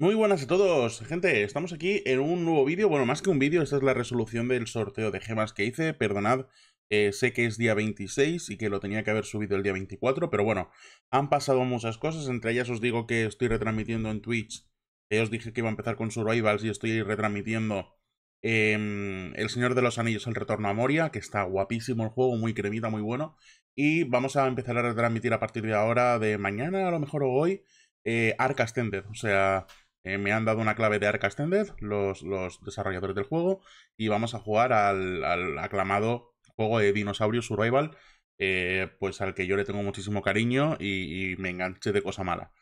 Muy buenas a todos, gente, estamos aquí en un nuevo vídeo, bueno, más que un vídeo, esta es la resolución del sorteo de gemas que hice, perdonad, eh, sé que es día 26 y que lo tenía que haber subido el día 24, pero bueno, han pasado muchas cosas, entre ellas os digo que estoy retransmitiendo en Twitch, eh, os dije que iba a empezar con Survivals y estoy retransmitiendo em, El Señor de los Anillos, El Retorno a Moria, que está guapísimo el juego, muy cremita, muy bueno, y vamos a empezar a retransmitir a partir de ahora, de mañana a lo mejor o hoy, eh, Ark Ascended, o sea... Eh, me han dado una clave de Arca Extended, los, desarrolladores del juego, y vamos a jugar al, aclamado juego de Dinosaurio Survival, eh, pues al que yo le tengo muchísimo cariño y, y me enganché de cosa mala.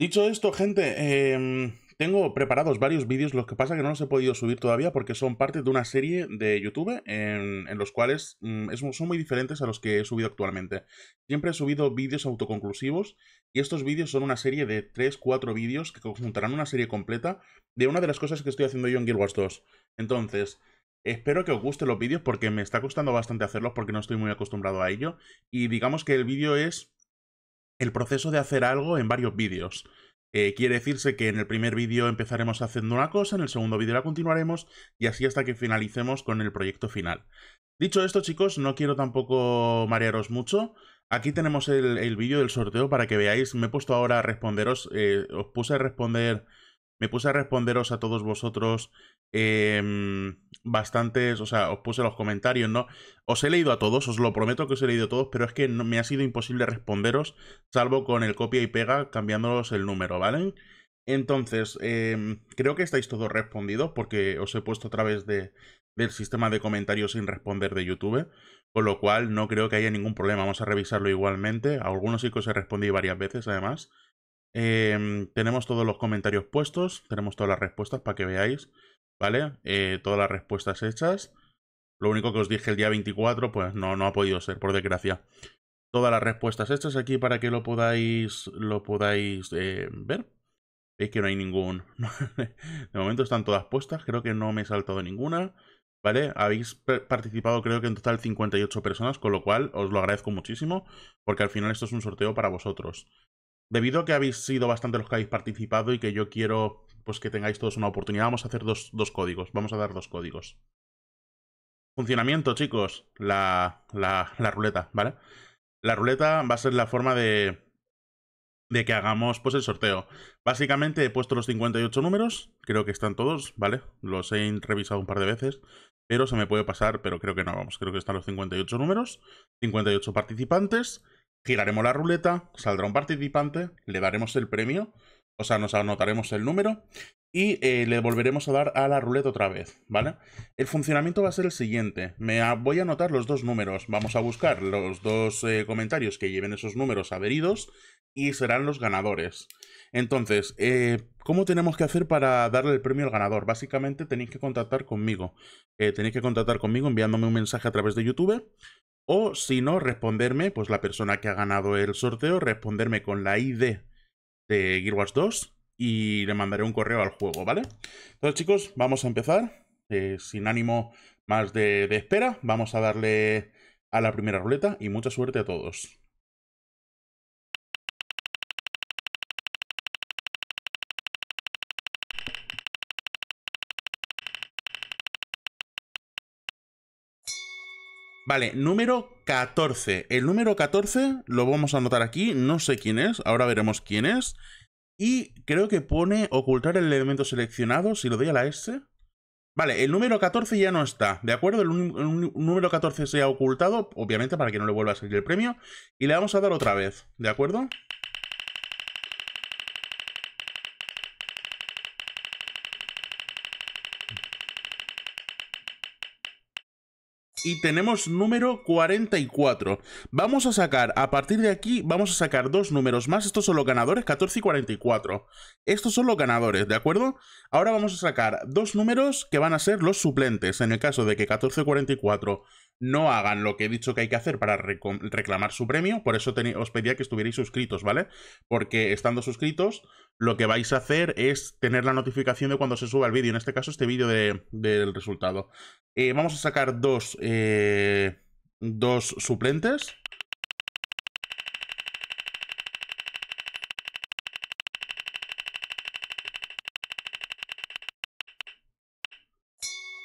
Dicho esto, gente, em, tengo preparados varios vídeos, lo que pasa que no los he podido subir todavía porque son parte de una serie de YouTube en, los cuales mm, son muy diferentes a los que he subido actualmente. Siempre he subido vídeos autoconclusivos y estos vídeos son una serie de 3-4 vídeos que conjuntarán una serie completa de una de las cosas que estoy haciendo yo en Guild Wars 2. Entonces, Espero que os gusten los vídeos porque me está costando bastante hacerlos porque no estoy muy acostumbrado a ello. Y digamos que el vídeo es el proceso de hacer algo en varios vídeos. Eh, quiere decirse que en el primer vídeo empezaremos haciendo una cosa, en el segundo vídeo la continuaremos y así hasta que finalicemos con el proyecto final. Dicho esto, chicos, no quiero tampoco marearos mucho. Aquí tenemos el, vídeo del sorteo para que veáis. Me he puesto ahora a responderos, eh, os puse a responder, me puse a responderos a todos vosotros Em, bastantes, o sea, os puse los comentarios, ¿no? Os he leído a todos, os lo prometo que os he leído a todos, pero es que no, me ha sido imposible responderos, salvo con el copia y pega cambiándolos el número, ¿vale? Entonces, em, creo que estáis todos respondidos porque os he puesto a través de, del sistema de comentarios sin responder de YouTube, con lo cual no creo que haya ningún problema, vamos a revisarlo igualmente, a algunos sí que os he respondido varias veces además. Em, tenemos todos los comentarios puestos, tenemos todas las respuestas para que veáis. ¿vale? Eh, todas las respuestas hechas. Lo único que os dije el día 24, pues no, no ha podido ser, por desgracia. Todas las respuestas hechas aquí para que lo podáis, lo podáis eh, ver. Veis que no hay ningún... de momento están todas puestas, creo que no me he saltado ninguna. ¿Vale? Habéis participado creo que en total 58 personas, con lo cual os lo agradezco muchísimo, porque al final esto es un sorteo para vosotros. Debido a que habéis sido bastante los que habéis participado y que yo quiero pues que tengáis todos una oportunidad. Vamos a hacer dos, códigos, vamos a dar dos códigos. Funcionamiento, chicos, la, la, la ruleta, ¿vale? La ruleta va a ser la forma de, de que hagamos pues el sorteo. Básicamente he puesto los 58 números, creo que están todos, ¿vale? Los he revisado un par de veces, pero se me puede pasar, pero creo que no, vamos, creo que están los 58 números, 58 participantes, giraremos la ruleta, saldrá un participante, le daremos el premio o sea, nos anotaremos el número y eh, le volveremos a dar a la ruleta otra vez, ¿vale? El funcionamiento va a ser el siguiente. Me voy a anotar los dos números. Vamos a buscar los dos eh, comentarios que lleven esos números adheridos y serán los ganadores. Entonces, eh, ¿cómo tenemos que hacer para darle el premio al ganador? Básicamente tenéis que contactar conmigo. tenéis que contactar conmigo enviándome un mensaje a través de YouTube. O si no, responderme, pues la persona que ha ganado el sorteo, responderme con la ID de Guild Wars 2 y le mandaré un correo al juego, ¿vale? Entonces, chicos, vamos a empezar. Eh, sin ánimo más de, de espera, vamos a darle a la primera ruleta y mucha suerte a todos. Vale, número 14. El número 14 lo vamos a anotar aquí, no sé quién es, ahora veremos quién es. Y creo que pone ocultar el elemento seleccionado, si lo doy a la S. Vale, el número 14 ya no está, ¿de acuerdo? El, número 14 se ha ocultado, obviamente para que no le vuelva a salir el premio. Y le vamos a dar otra vez, ¿de acuerdo? y tenemos número 44. Vamos a sacar, a partir de aquí, vamos a sacar dos números más. Estos son los ganadores, 14 y 44. Estos son los ganadores, ¿de acuerdo? Ahora vamos a sacar dos números que van a ser los suplentes. En el caso de que 14 y 44 no hagan lo que he dicho que hay que hacer para reclamar su premio, por eso os pedía que estuvierais suscritos, ¿vale? Porque estando suscritos, lo que vais a hacer es tener la notificación de cuando se suba el vídeo, en este caso este vídeo de del resultado. Eh, vamos a sacar dos, eh, dos suplentes.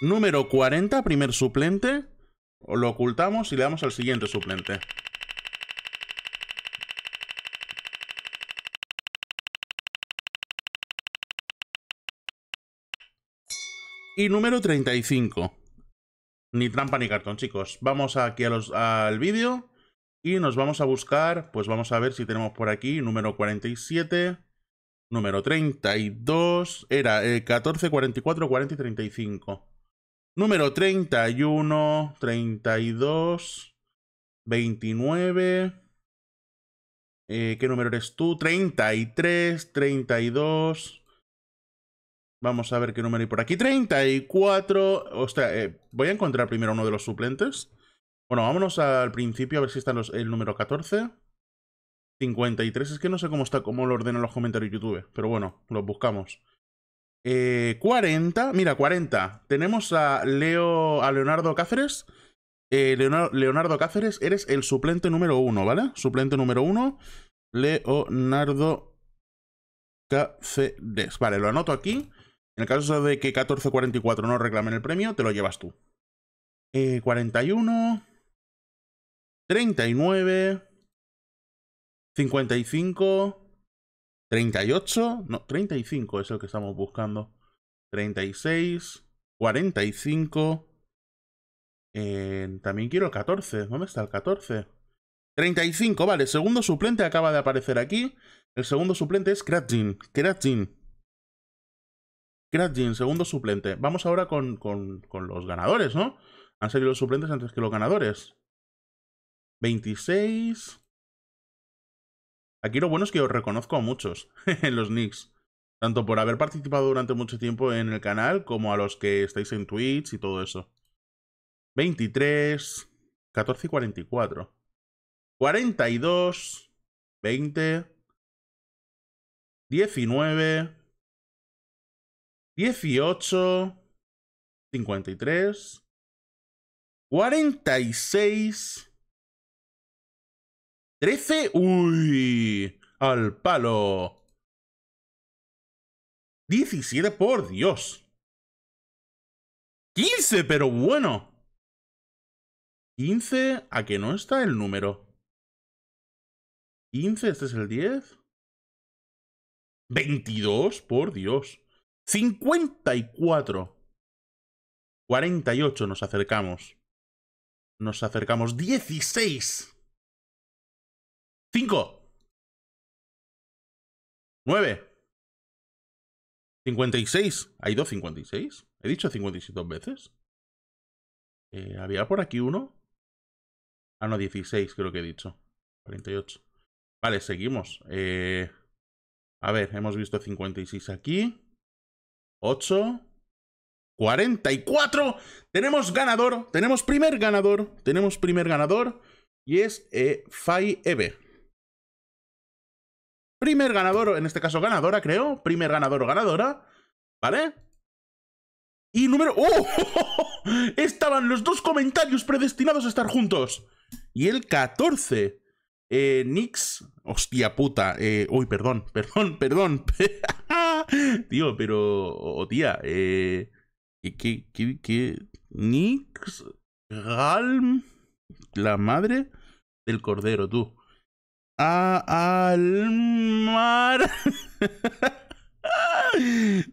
Número 40, primer suplente lo ocultamos y le damos al siguiente suplente. Y número 35. Ni trampa ni cartón, chicos. Vamos aquí a los, al vídeo y nos vamos a buscar, pues vamos a ver si tenemos por aquí número 47, número 32, era 14, 44, 40 y 35. Número 31, 32, 29. ¿Qué número eres tú? 33, 32. Vamos a ver qué número hay por aquí. 34. O sea, eh, voy a encontrar primero uno de los suplentes. Bueno, vámonos al principio a ver si está el número 14. 53. Es que no sé cómo está, cómo lo ordenan los comentarios de YouTube. Pero bueno, los buscamos. 40, eh, mira, 40. Tenemos a Leo, a Leonardo Cáceres. Eh, Leonardo, Cáceres, eres el suplente número 1, ¿vale? Suplente número 1, Leonardo Cáceres. Vale, lo anoto aquí. En el caso de que 1444 no reclamen el premio, te lo llevas tú. 41, 39, 55... 38, no, 35 es el que estamos buscando. 36, 45. Eh, también quiero el 14. ¿Dónde está el 14? 35, vale. Segundo suplente acaba de aparecer aquí. El segundo suplente es Kratzin. Kratzin. Kratzin, segundo suplente. Vamos ahora con, con los ganadores, ¿no? Han salido los suplentes antes que los ganadores. 26. Aquí lo bueno es que os reconozco a muchos en los nicks. Tanto por haber participado durante mucho tiempo en el canal, como a los que estáis en Twitch y todo eso. 23, 14 y 44. 42, 20, 19, 18, 53, 46, 13. Uy, al palo. 17, por Dios. 15, pero bueno. 15, a que no está el número. 15, este es el 10. 22, por Dios. 54. 48 nos acercamos. Nos acercamos. 16. 5. 9. 56. ¿Hay dos 56? ¿He dicho 56 dos veces? Eh, ¿Había por aquí uno? Ah, no, 16 creo que he dicho. 48. Vale, seguimos. Eh, a ver, hemos visto 56 aquí. 8. 44. Tenemos ganador. Tenemos primer ganador. Tenemos primer ganador. Y es eh, Fai Eve primer ganador, en este caso ganadora, creo, primer ganador o ganadora, ¿vale? Y número... ¡Oh! Estaban los dos comentarios predestinados a estar juntos. Y el 14. Eh, Nix... Hostia puta. Eh, uy, perdón, perdón, perdón. Tío, pero... Oh, tía. Eh, ¿Qué, qué, qué, qué? Nix... Galm... La madre del cordero, tú a, ah, al mar.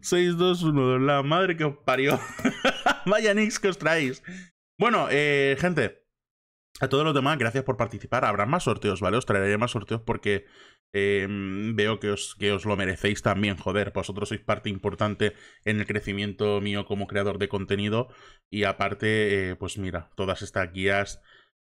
621, la madre que os parió. Vaya nix que os traéis. Bueno, eh, gente, a todos los demás, gracias por participar. Habrá más sorteos, ¿vale? Os traeré más sorteos porque em, veo que os, que os lo merecéis también, joder. Vosotros sois parte importante en el crecimiento mío como creador de contenido. Y aparte, eh, pues mira, todas estas guías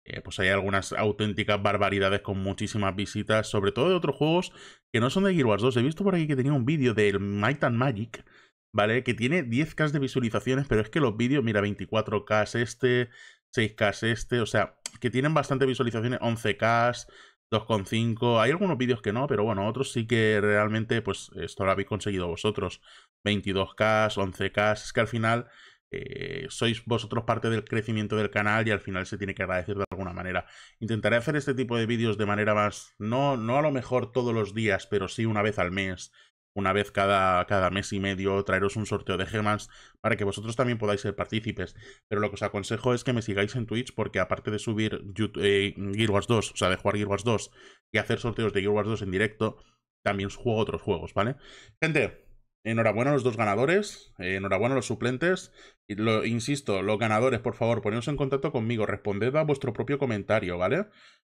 eh, pues hay algunas auténticas barbaridades con muchísimas visitas, sobre todo de otros juegos que no son de Gear Wars 2. He visto por aquí que tenía un vídeo del Might and Magic, ¿vale? Que tiene 10K de visualizaciones, pero es que los vídeos, mira, 24K este, 6K este, o sea, que tienen bastante visualizaciones, 11K, 2,5. Hay algunos vídeos que no, pero bueno, otros sí que realmente, pues esto lo habéis conseguido vosotros. 22K, 11K, es que al final eh, sois vosotros parte del crecimiento del canal y al final se tiene que agradecer de alguna manera. Intentaré hacer este tipo de vídeos de manera más, no, no a lo mejor todos los días, pero sí una vez al mes, una vez cada, cada mes y medio, traeros un sorteo de gemas para que vosotros también podáis ser partícipes. Pero lo que os aconsejo es que me sigáis en Twitch porque aparte de subir eh, Gear Wars 2, o sea, de jugar Gear 2 y hacer sorteos de Gear Wars 2 en directo, también juego otros juegos, ¿vale? Gente, Enhorabuena a los dos ganadores, eh, enhorabuena a los suplentes. Lo, insisto, los ganadores, por favor, ponedos en contacto conmigo, responded a vuestro propio comentario, ¿vale?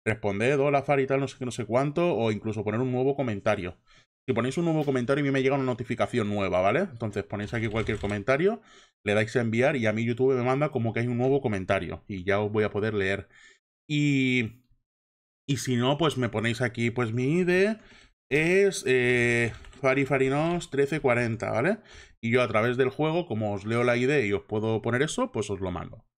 Responded, hola, Far y tal, no sé qué, no sé cuánto, o incluso poner un nuevo comentario. Si ponéis un nuevo comentario, a mí me llega una notificación nueva, ¿vale? Entonces ponéis aquí cualquier comentario, le dais a enviar y a mí YouTube me manda como que hay un nuevo comentario y ya os voy a poder leer. Y, y si no, pues me ponéis aquí pues mi ID, es eh, Farifarinos 1340, ¿vale? Y yo a través del juego, como os leo la idea y os puedo poner eso, pues os lo mando.